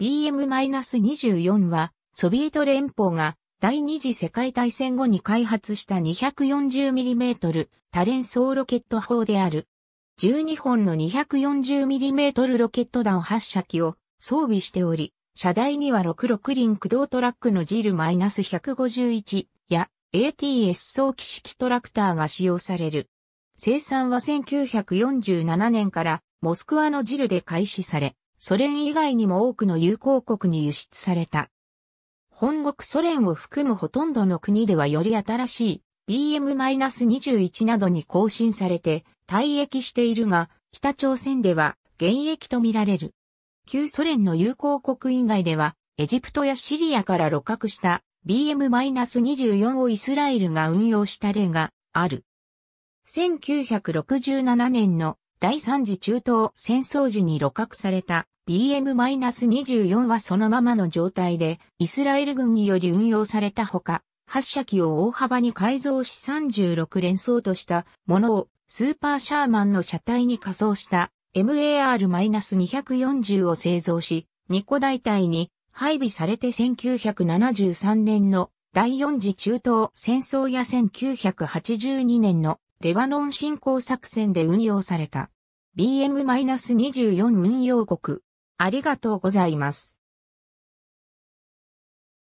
BM-24 は、ソビエト連邦が第二次世界大戦後に開発した 240mm 多連装ロケット砲である。12本の 240mm ロケット弾発射機を装備しており、車台には66輪駆動トラックのジル -151 や ATS 装機式トラクターが使用される。生産は1947年からモスクワのジルで開始され、ソ連以外にも多くの友好国に輸出された。本国ソ連を含むほとんどの国ではより新しい BM-21 などに更新されて退役しているが、北朝鮮では現役とみられる。旧ソ連の友好国以外では、エジプトやシリアから露獲した BM-24 をイスラエルが運用した例がある。1967年の第三次中東戦争時に露獲された BM-24 はそのままの状態でイスラエル軍により運用されたほか、発射機を大幅に改造し36連装としたものをスーパーシャーマンの車体に仮装した MAR-240 を製造し、2個大隊に配備されて1973年の第4次中東戦争や1982年のレバノン侵攻作戦で運用された。BM-24 運用国。ありがとうございます。